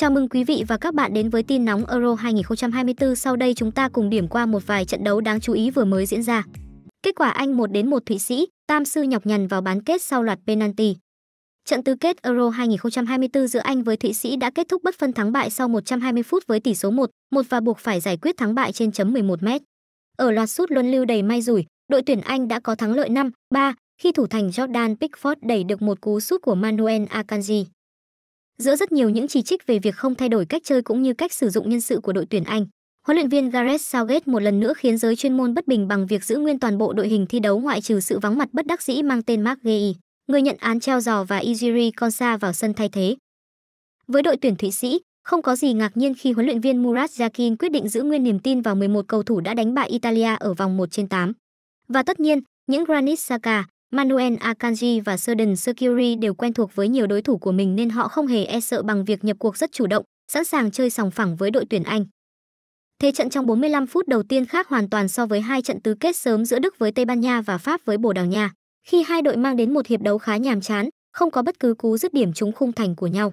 Chào mừng quý vị và các bạn đến với tin nóng Euro 2024. Sau đây chúng ta cùng điểm qua một vài trận đấu đáng chú ý vừa mới diễn ra. Kết quả Anh 1 đến 1 Thụy Sĩ, Tam sư nhọc nhằn vào bán kết sau loạt penalty. Trận tứ kết Euro 2024 giữa Anh với Thụy Sĩ đã kết thúc bất phân thắng bại sau 120 phút với tỷ số 1-1 và buộc phải giải quyết thắng bại trên chấm 11 mét. Ở loạt sút luân lưu đầy may rủi, đội tuyển Anh đã có thắng lợi 5-3 khi thủ thành Jordan Pickford đẩy được một cú sút của Manuel Akanji. Giữa rất nhiều những chỉ trích về việc không thay đổi cách chơi cũng như cách sử dụng nhân sự của đội tuyển Anh, huấn luyện viên Gareth Southgate một lần nữa khiến giới chuyên môn bất bình bằng việc giữ nguyên toàn bộ đội hình thi đấu ngoại trừ sự vắng mặt bất đắc dĩ mang tên Mark Gay, người nhận án treo giò và Ijiri Konsa vào sân thay thế. Với đội tuyển Thụy Sĩ, không có gì ngạc nhiên khi huấn luyện viên Murat Yakin quyết định giữ nguyên niềm tin vào 11 cầu thủ đã đánh bại Italia ở vòng 1 trên 8. Và tất nhiên, những Granit Xhaka, Manuel Akanji và Sudden Security đều quen thuộc với nhiều đối thủ của mình nên họ không hề e sợ bằng việc nhập cuộc rất chủ động, sẵn sàng chơi sòng phẳng với đội tuyển Anh. Thế trận trong 45 phút đầu tiên khác hoàn toàn so với hai trận tứ kết sớm giữa Đức với Tây Ban Nha và Pháp với Bồ Đào Nha, khi hai đội mang đến một hiệp đấu khá nhàm chán, không có bất cứ cú dứt điểm trúng khung thành của nhau.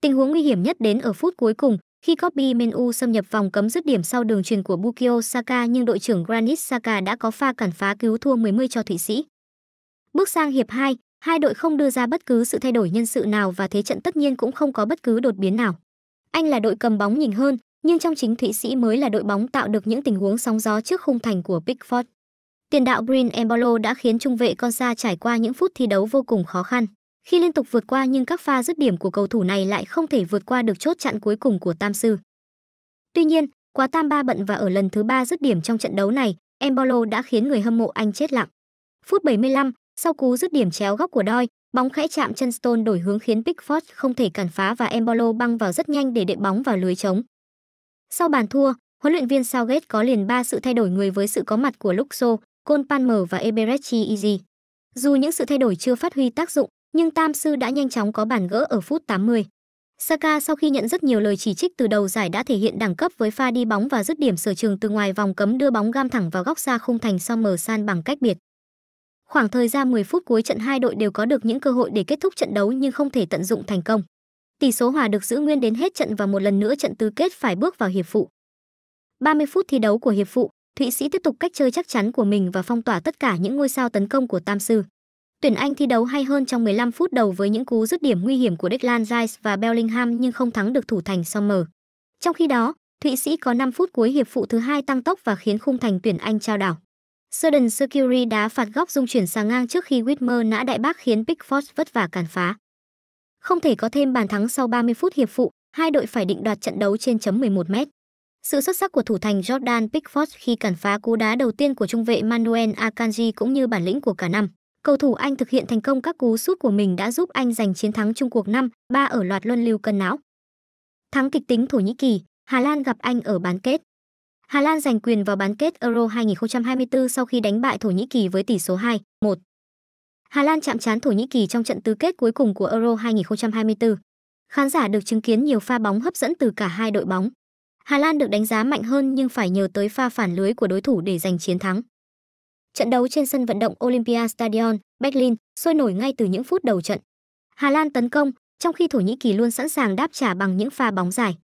Tình huống nguy hiểm nhất đến ở phút cuối cùng, khi Kobe Menu xâm nhập vòng cấm dứt điểm sau đường truyền của Bukio Saka nhưng đội trưởng Granit Saka đã có pha cản phá cứu thua 10 cho Thụy Sĩ. Bước sang hiệp 2, hai đội không đưa ra bất cứ sự thay đổi nhân sự nào và thế trận tất nhiên cũng không có bất cứ đột biến nào. Anh là đội cầm bóng nhìn hơn, nhưng trong chính Thụy Sĩ mới là đội bóng tạo được những tình huống sóng gió trước khung thành của Pickford. Tiền đạo Green Embolo đã khiến trung vệ con Consa trải qua những phút thi đấu vô cùng khó khăn. Khi liên tục vượt qua nhưng các pha dứt điểm của cầu thủ này lại không thể vượt qua được chốt chặn cuối cùng của Tam Sư. Tuy nhiên, quá Tam Ba bận và ở lần thứ ba dứt điểm trong trận đấu này, Embolo đã khiến người hâm mộ anh chết lặng. Phút 75, sau cú dứt điểm chéo góc của Doi, bóng khẽ chạm chân Stone đổi hướng khiến Pickford không thể cản phá và Embolo băng vào rất nhanh để đệm bóng vào lưới trống. Sau bàn thua, huấn luyện viên Southgate có liền ba sự thay đổi người với sự có mặt của Luxo, Cole Palmer và Eberechi Easy. Dù những sự thay đổi chưa phát huy tác dụng, nhưng Tam Sư đã nhanh chóng có bàn gỡ ở phút 80. Saka sau khi nhận rất nhiều lời chỉ trích từ đầu giải đã thể hiện đẳng cấp với pha đi bóng và dứt điểm sở trường từ ngoài vòng cấm đưa bóng gam thẳng vào góc xa khung thành Sommer San bằng cách biệt. Khoảng thời gian 10 phút cuối trận hai đội đều có được những cơ hội để kết thúc trận đấu nhưng không thể tận dụng thành công. Tỷ số hòa được giữ nguyên đến hết trận và một lần nữa trận tứ kết phải bước vào hiệp phụ. 30 phút thi đấu của hiệp phụ, Thụy Sĩ tiếp tục cách chơi chắc chắn của mình và phong tỏa tất cả những ngôi sao tấn công của Tam Sư. Tuyển Anh thi đấu hay hơn trong 15 phút đầu với những cú dứt điểm nguy hiểm của Declan Rice và Bellingham nhưng không thắng được thủ thành Sommer. Trong khi đó, Thụy Sĩ có 5 phút cuối hiệp phụ thứ hai tăng tốc và khiến khung thành tuyển Anh trao đảo. Sudden Security đá phạt góc dung chuyển sang ngang trước khi Whitmer nã đại bác khiến Pickford vất vả cản phá. Không thể có thêm bàn thắng sau 30 phút hiệp phụ, hai đội phải định đoạt trận đấu trên chấm 11 mét. Sự xuất sắc của thủ thành Jordan Pickford khi cản phá cú đá đầu tiên của trung vệ Manuel Akanji cũng như bản lĩnh của cả năm. Cầu thủ Anh thực hiện thành công các cú sút của mình đã giúp Anh giành chiến thắng chung cuộc 5-3 ở loạt luân lưu cân não. Thắng kịch tính Thổ Nhĩ Kỳ, Hà Lan gặp Anh ở bán kết. Hà Lan giành quyền vào bán kết Euro 2024 sau khi đánh bại Thổ Nhĩ Kỳ với tỷ số 2-1. Hà Lan chạm trán Thổ Nhĩ Kỳ trong trận tứ kết cuối cùng của Euro 2024. Khán giả được chứng kiến nhiều pha bóng hấp dẫn từ cả hai đội bóng. Hà Lan được đánh giá mạnh hơn nhưng phải nhờ tới pha phản lưới của đối thủ để giành chiến thắng. Trận đấu trên sân vận động Olympia Stadion, Berlin, sôi nổi ngay từ những phút đầu trận. Hà Lan tấn công, trong khi Thổ Nhĩ Kỳ luôn sẵn sàng đáp trả bằng những pha bóng dài.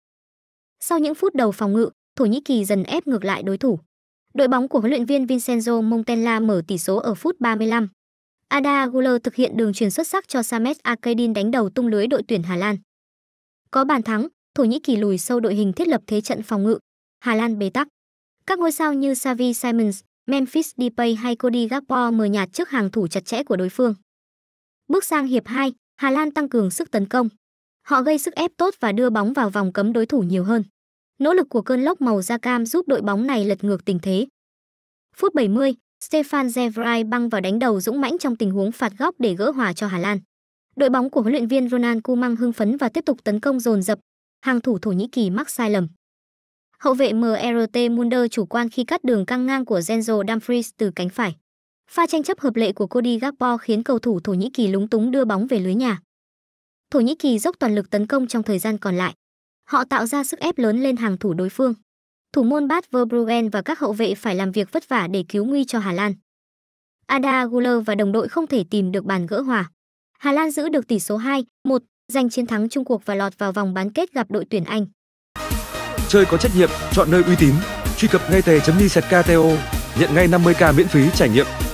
Sau những phút đầu phòng ngự, Thổ Nhĩ Kỳ dần ép ngược lại đối thủ. Đội bóng của huấn luyện viên Vincenzo Montella mở tỷ số ở phút 35. Ada Güler thực hiện đường truyền xuất sắc cho Samet Akedin đánh đầu tung lưới đội tuyển Hà Lan. Có bàn thắng, Thổ Nhĩ Kỳ lùi sâu đội hình thiết lập thế trận phòng ngự. Hà Lan bế tắc. Các ngôi sao như Xavi Simons, Memphis Depay hay Cody Gakpo mờ nhạt trước hàng thủ chặt chẽ của đối phương. Bước sang hiệp 2, Hà Lan tăng cường sức tấn công. Họ gây sức ép tốt và đưa bóng vào vòng cấm đối thủ nhiều hơn. Nỗ lực của cơn lốc màu da cam giúp đội bóng này lật ngược tình thế. Phút 70, Stefan Zevrai băng vào đánh đầu dũng mãnh trong tình huống phạt góc để gỡ hòa cho Hà Lan. Đội bóng của huấn luyện viên Ronald Koeman hưng phấn và tiếp tục tấn công dồn dập. Hàng thủ Thổ Nhĩ Kỳ mắc sai lầm. Hậu vệ MRT Munder chủ quan khi cắt đường căng ngang của Genzo Dumfries từ cánh phải. Pha tranh chấp hợp lệ của Cody Gakpo khiến cầu thủ Thổ Nhĩ Kỳ lúng túng đưa bóng về lưới nhà. Thổ Nhĩ Kỳ dốc toàn lực tấn công trong thời gian còn lại. Họ tạo ra sức ép lớn lên hàng thủ đối phương. Thủ môn Bad Verbruggen và các hậu vệ phải làm việc vất vả để cứu nguy cho Hà Lan. Ada Aguilar và đồng đội không thể tìm được bàn gỡ hòa. Hà Lan giữ được tỷ số 2-1, giành chiến thắng chung cuộc và lọt vào vòng bán kết gặp đội tuyển Anh. Chơi có trách nhiệm, chọn nơi uy tín. Truy cập ngay tề.ly/kto, nhận ngay 50k miễn phí trải nghiệm.